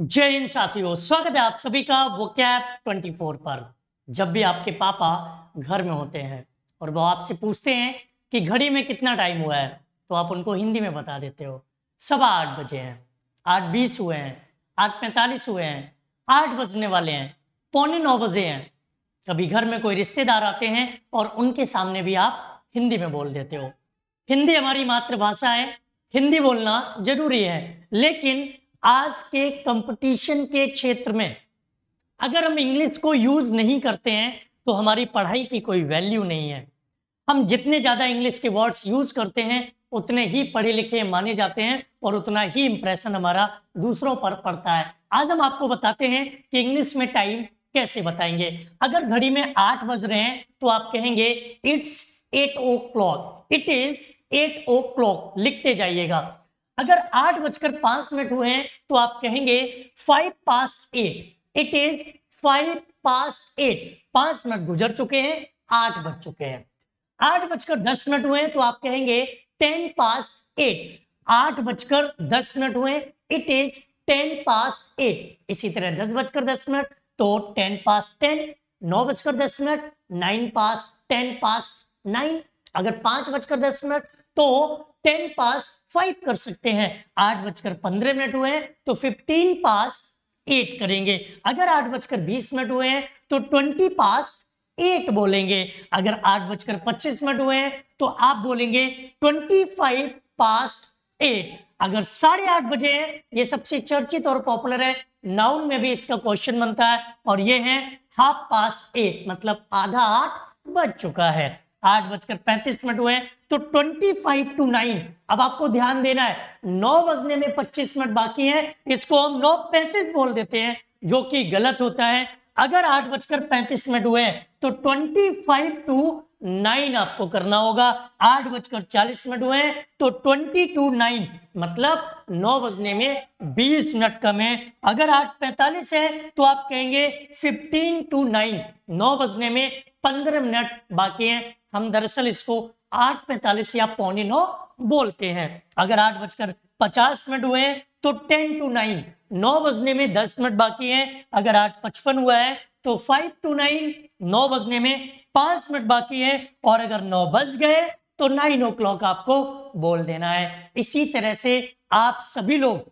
जय हिंद साथियों स्वागत है आप सभी का वो कैप ट्वेंटी फोर पर जब भी आपके पापा घर में होते हैं और वो आपसे पूछते हैं कि घड़ी में कितना टाइम हुआ है तो आप उनको हिंदी में बता देते हो सवा आठ बजे हैं आठ बीस हुए हैं आठ पैंतालीस हुए हैं आठ बजने वाले हैं पौने नौ बजे हैं कभी घर में कोई रिश्तेदार आते हैं और उनके सामने भी आप हिंदी में बोल देते हो हिंदी हमारी मातृभाषा है हिंदी बोलना जरूरी है लेकिन आज के कंपटीशन के क्षेत्र में अगर हम इंग्लिश को यूज नहीं करते हैं तो हमारी पढ़ाई की कोई वैल्यू नहीं है हम जितने ज़्यादा इंग्लिश के वर्ड्स यूज करते हैं उतने ही पढ़े लिखे माने जाते हैं और उतना ही इंप्रेशन हमारा दूसरों पर पड़ता है आज हम आपको बताते हैं कि इंग्लिश में टाइम कैसे बताएंगे अगर घड़ी में आठ बज रहे हैं तो आप कहेंगे it's eight o'clock it is eight o'clock लिखते जाइएगा अगर आठ बजकर पांच मिनट हुए हैं तो आप कहेंगे five past eight it is five past eight पांच मिनट गुजर चुके हैं आठ बज चुके हैं आठ बजकर दस मिनट हुए तो आप कहेंगे टेन पास एट आठ बजकर दस मिनट हुए it is ten past eight इसी तरह दस बजकर दस मिनट तो टेन पास टेन नौ बजकर दस minute nine past ten past nine अगर पांच बजकर दस मिनट तो टेन पास फाइव कर सकते हैं आठ बजकर पंद्रह मिनट हुए हैं तो फिफ्टीन पास एट करेंगे अगर आठ बजकर बीस मिनट हुए हैं तो ट्वेंटी पास एट बोलेंगे अगर आठ बजकर पच्चीस मिनट हुए हैं तो आप बोलेंगे ट्वेंटी फाइव पास्ट एट अगर साढ़े आठ बजे हैं ये सबसे चर्चित और पॉपुलर है नाउन में भी इसका क्वेश्चन बनता है और ये है हाफ पास्ट एट मतलब आधा आठ बज चुका है आठ बजकर पैंतीस मिनट हुए तो ट्वेंटी फाइव टू नाइन अब आपको ध्यान देना है नौ बजने में पच्चीस मिनट बाकी है इसको हम नौ पैंतीस बोल देते हैं जो कि गलत होता है अगर आठ बजकर पैंतीस मिनट हुए तो ट्वेंटी फाइव टू नाइन आपको करना होगा आठ बजकर चालीस मिनट हुए तो ट्वेंटी टू नाइन मतलब नौ बजने में बीस मिनट कम है अगर आठ पैंतालीस है तो आप कहेंगे फिफ्टीन टू नाइन नौ बजने में पंद्रह मिनट बाकी हैं हम दरअसल इसको आठ पैंतालीस या पौने नौ बोलते हैं अगर आठ बजकर पचास मिनट हुए तो टेन टू नाइन नौ बजने में दस मिनट बाकी है अगर आठ पचपन हुआ है तो फाइव टू नाइन नौ बजने में पांच मिनट बाकी है और अगर नौ बज गए तो नाइन ओ क्लॉक आपको बोल देना है इसी तरह से आप सभी लोग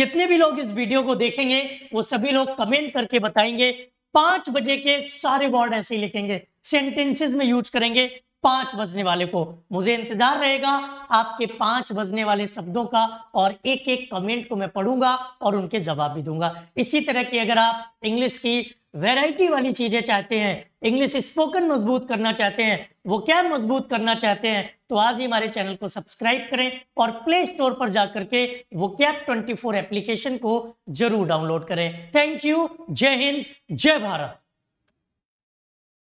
जितने भी लोग इस वीडियो को देखेंगे वो सभी लोग कमेंट करके बताएंगे पांच बजे के सारे वर्ड ऐसे ही लिखेंगे सेंटेंसेस में यूज करेंगे पांच बजने वाले को मुझे इंतजार रहेगा आपके पांच बजने वाले शब्दों का और एक एक कमेंट को मैं पढ़ूंगा और उनके जवाब भी दूंगा इसी तरह की अगर आप इंग्लिश की वैरायटी वाली चीजें चाहते हैं इंग्लिश स्पोकन मजबूत करना चाहते हैं वो क्या मजबूत करना चाहते हैं तो आज ही हमारे चैनल को सब्सक्राइब करें और प्ले स्टोर पर जाकर के वो कैप ट्वेंटी एप्लीकेशन को जरूर डाउनलोड करें थैंक यू जय हिंद जय भारत